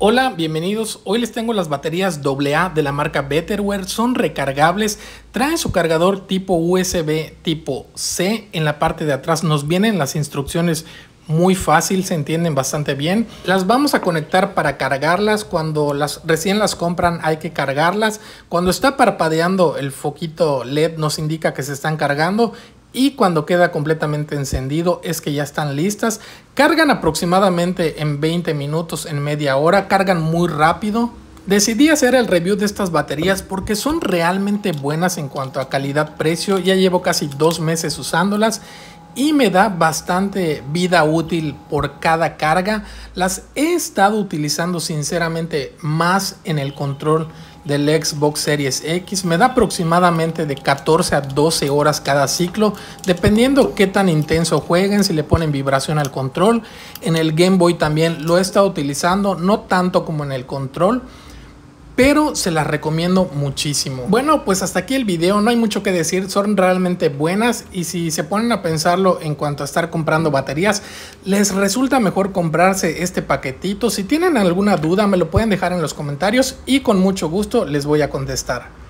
Hola, bienvenidos. Hoy les tengo las baterías AA de la marca Betterware. Son recargables. Traen su cargador tipo USB tipo C. En la parte de atrás nos vienen las instrucciones muy fácil, se entienden bastante bien. Las vamos a conectar para cargarlas. Cuando las recién las compran hay que cargarlas. Cuando está parpadeando el foquito LED nos indica que se están cargando y cuando queda completamente encendido es que ya están listas. Cargan aproximadamente en 20 minutos, en media hora, cargan muy rápido. Decidí hacer el review de estas baterías porque son realmente buenas en cuanto a calidad-precio. Ya llevo casi dos meses usándolas y me da bastante vida útil por cada carga. Las he estado utilizando sinceramente más en el control del Xbox Series X me da aproximadamente de 14 a 12 horas cada ciclo, dependiendo qué tan intenso jueguen, si le ponen vibración al control. En el Game Boy también lo he estado utilizando, no tanto como en el control, pero se las recomiendo muchísimo. Bueno, pues hasta aquí el video, no hay mucho que decir, son realmente buenas y si se ponen a pensarlo en cuanto a estar comprando baterías, les resulta mejor comprarse este paquetito. Si tienen alguna duda me lo pueden dejar en los comentarios y con mucho gusto les voy a contestar.